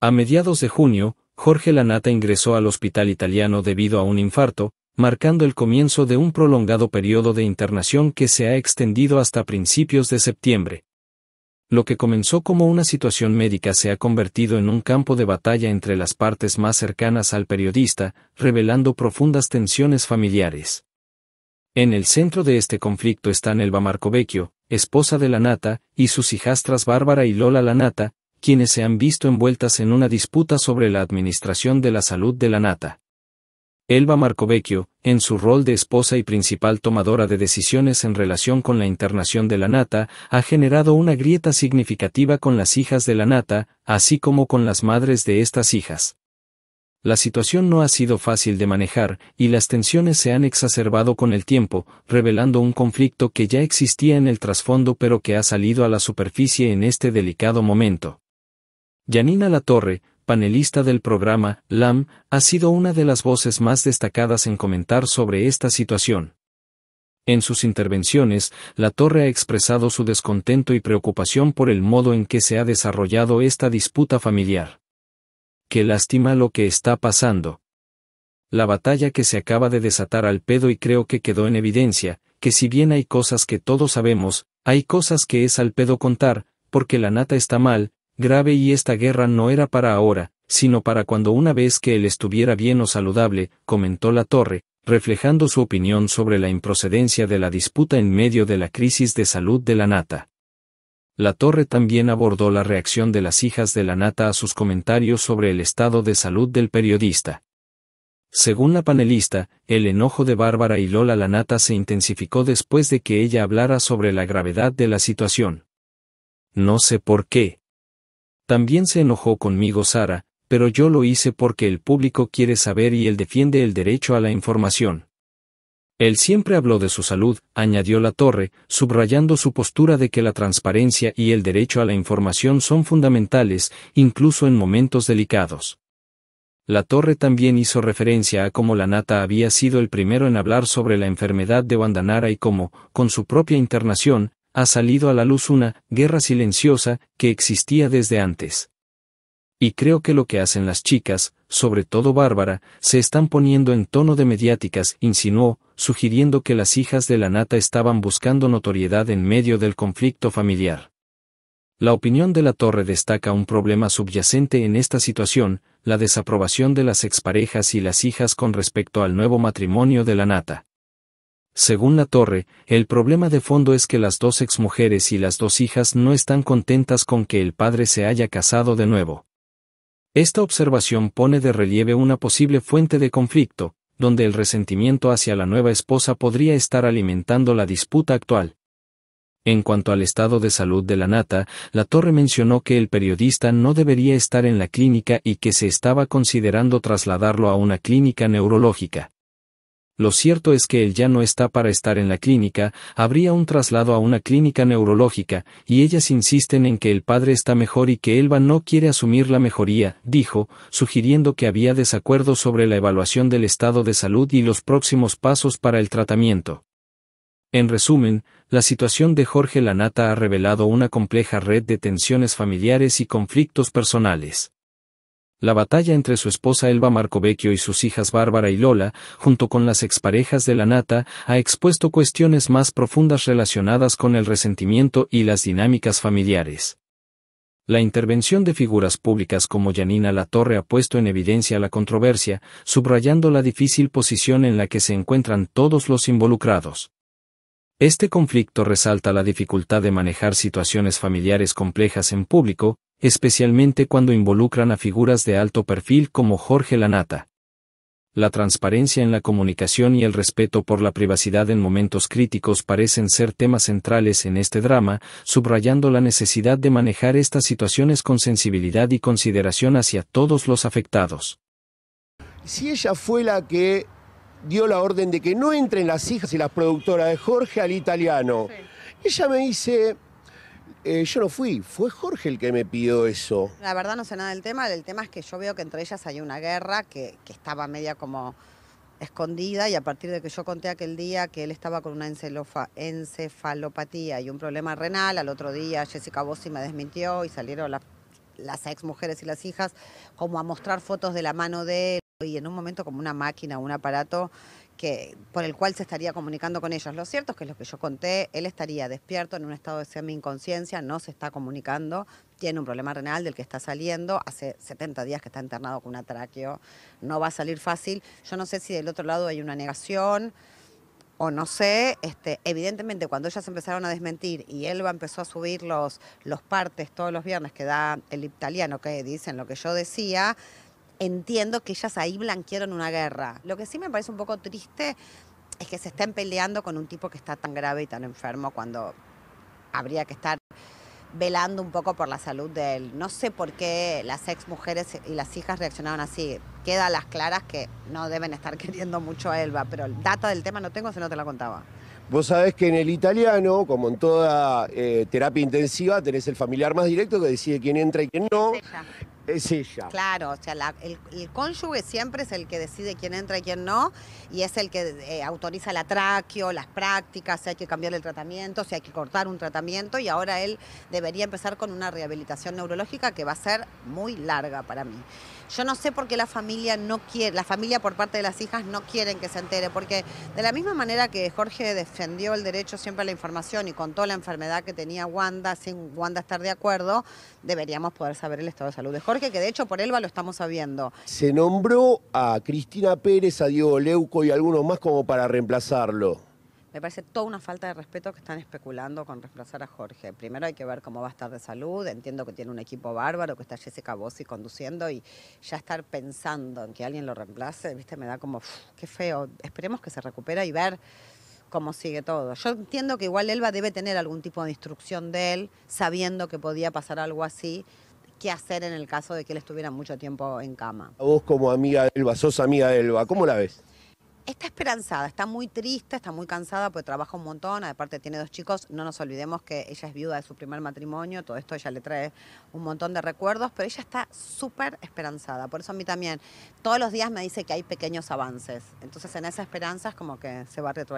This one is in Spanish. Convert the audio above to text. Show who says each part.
Speaker 1: A mediados de junio, Jorge Lanata ingresó al hospital italiano debido a un infarto, marcando el comienzo de un prolongado periodo de internación que se ha extendido hasta principios de septiembre. Lo que comenzó como una situación médica se ha convertido en un campo de batalla entre las partes más cercanas al periodista, revelando profundas tensiones familiares. En el centro de este conflicto están Elba Marcovecchio, esposa de Lanata, y sus hijastras Bárbara y Lola Lanata, quienes se han visto envueltas en una disputa sobre la administración de la salud de la nata. Elba Marcovecchio, en su rol de esposa y principal tomadora de decisiones en relación con la internación de la nata, ha generado una grieta significativa con las hijas de la nata, así como con las madres de estas hijas. La situación no ha sido fácil de manejar, y las tensiones se han exacerbado con el tiempo, revelando un conflicto que ya existía en el trasfondo pero que ha salido a la superficie en este delicado momento. Yanina Latorre, panelista del programa LAM, ha sido una de las voces más destacadas en comentar sobre esta situación. En sus intervenciones, Latorre ha expresado su descontento y preocupación por el modo en que se ha desarrollado esta disputa familiar. Qué lástima lo que está pasando. La batalla que se acaba de desatar al pedo y creo que quedó en evidencia, que si bien hay cosas que todos sabemos, hay cosas que es al pedo contar, porque la nata está mal, grave y esta guerra no era para ahora, sino para cuando una vez que él estuviera bien o saludable, comentó la torre, reflejando su opinión sobre la improcedencia de la disputa en medio de la crisis de salud de la nata. La torre también abordó la reacción de las hijas de la nata a sus comentarios sobre el estado de salud del periodista. Según la panelista, el enojo de Bárbara y Lola Lanata se intensificó después de que ella hablara sobre la gravedad de la situación. No sé por qué. También se enojó conmigo Sara, pero yo lo hice porque el público quiere saber y él defiende el derecho a la información. Él siempre habló de su salud, añadió la torre, subrayando su postura de que la transparencia y el derecho a la información son fundamentales, incluso en momentos delicados. La torre también hizo referencia a cómo la nata había sido el primero en hablar sobre la enfermedad de Wandanara y cómo, con su propia internación, ha salido a la luz una guerra silenciosa que existía desde antes. Y creo que lo que hacen las chicas, sobre todo Bárbara, se están poniendo en tono de mediáticas, insinuó, sugiriendo que las hijas de la nata estaban buscando notoriedad en medio del conflicto familiar. La opinión de la torre destaca un problema subyacente en esta situación, la desaprobación de las exparejas y las hijas con respecto al nuevo matrimonio de la nata. Según la torre, el problema de fondo es que las dos exmujeres y las dos hijas no están contentas con que el padre se haya casado de nuevo. Esta observación pone de relieve una posible fuente de conflicto, donde el resentimiento hacia la nueva esposa podría estar alimentando la disputa actual. En cuanto al estado de salud de la nata, la torre mencionó que el periodista no debería estar en la clínica y que se estaba considerando trasladarlo a una clínica neurológica. Lo cierto es que él ya no está para estar en la clínica, habría un traslado a una clínica neurológica, y ellas insisten en que el padre está mejor y que Elba no quiere asumir la mejoría, dijo, sugiriendo que había desacuerdo sobre la evaluación del estado de salud y los próximos pasos para el tratamiento. En resumen, la situación de Jorge Lanata ha revelado una compleja red de tensiones familiares y conflictos personales. La batalla entre su esposa Elba Marcovecchio y sus hijas Bárbara y Lola, junto con las exparejas de la nata, ha expuesto cuestiones más profundas relacionadas con el resentimiento y las dinámicas familiares. La intervención de figuras públicas como Janina Latorre ha puesto en evidencia la controversia, subrayando la difícil posición en la que se encuentran todos los involucrados. Este conflicto resalta la dificultad de manejar situaciones familiares complejas en público, especialmente cuando involucran a figuras de alto perfil como Jorge Lanata. La transparencia en la comunicación y el respeto por la privacidad en momentos críticos parecen ser temas centrales en este drama, subrayando la necesidad de manejar estas situaciones con sensibilidad y consideración hacia todos los afectados.
Speaker 2: Si ella fue la que dio la orden de que no entren las hijas y las productoras de Jorge al italiano, ella me dice, eh, yo no fui, fue Jorge el que me pidió eso.
Speaker 3: La verdad no sé nada del tema, el tema es que yo veo que entre ellas hay una guerra que, estaba media como escondida y a partir de que yo conté aquel día que él estaba con una encefalopatía y un problema renal, al otro día Jessica Bossi me desmintió y salieron las ex mujeres y las hijas como a mostrar fotos de la mano de él y en un momento como una máquina, un aparato que, por el cual se estaría comunicando con ellos. Lo cierto es que lo que yo conté, él estaría despierto en un estado de semi-inconsciencia, no se está comunicando, tiene un problema renal del que está saliendo, hace 70 días que está internado con un atraqueo, no va a salir fácil. Yo no sé si del otro lado hay una negación o no sé, este, evidentemente cuando ellas empezaron a desmentir y Elba empezó a subir los, los partes todos los viernes que da el italiano que dicen lo que yo decía, entiendo que ellas ahí blanquearon una guerra. Lo que sí me parece un poco triste es que se estén peleando con un tipo que está tan grave y tan enfermo cuando habría que estar velando un poco por la salud de él. No sé por qué las ex mujeres y las hijas reaccionaron así. Queda las claras que no deben estar queriendo mucho a Elba, pero el data del tema no tengo si no te la contaba.
Speaker 2: Vos sabés que en el italiano, como en toda eh, terapia intensiva, tenés el familiar más directo que decide quién entra y quién no. Sí,
Speaker 3: Claro, o sea, el, cónyuge siempre es el que decide quién entra y quién no, y es el que eh, autoriza el traqueo, las prácticas, si hay que cambiar el tratamiento, si hay que cortar un tratamiento, y ahora él debería empezar con una rehabilitación neurológica que va a ser muy larga para mí. Yo no sé por qué la familia no quiere, la familia por parte de las hijas no quieren que se entere, porque de la misma manera que Jorge defendió el derecho siempre a la información y con toda la enfermedad que tenía Wanda sin Wanda estar de acuerdo, deberíamos poder saber el estado de salud de Jorge que de hecho por Elba lo estamos sabiendo.
Speaker 2: Se nombró a Cristina Pérez, a Diego Leuco y algunos más como para reemplazarlo.
Speaker 3: Me parece toda una falta de respeto que están especulando con reemplazar a Jorge. Primero hay que ver cómo va a estar de salud. Entiendo que tiene un equipo bárbaro, que está Jessica Bossi conduciendo y ya estar pensando en que alguien lo reemplace, viste, me da como, qué feo. Esperemos que se recupere y ver cómo sigue todo. Yo entiendo que igual Elba debe tener algún tipo de instrucción de él, sabiendo que podía pasar algo así qué hacer en el caso de que él estuviera mucho tiempo en cama.
Speaker 2: vos como amiga de Elba, sos amiga de Elba, ¿cómo la ves?
Speaker 3: Está esperanzada, está muy triste, está muy cansada porque trabaja un montón, aparte tiene dos chicos, no nos olvidemos que ella es viuda de su primer matrimonio, todo esto ella le trae un montón de recuerdos, pero ella está súper esperanzada, por eso a mí también, todos los días me dice que hay pequeños avances, entonces en esa esperanza es como que se va a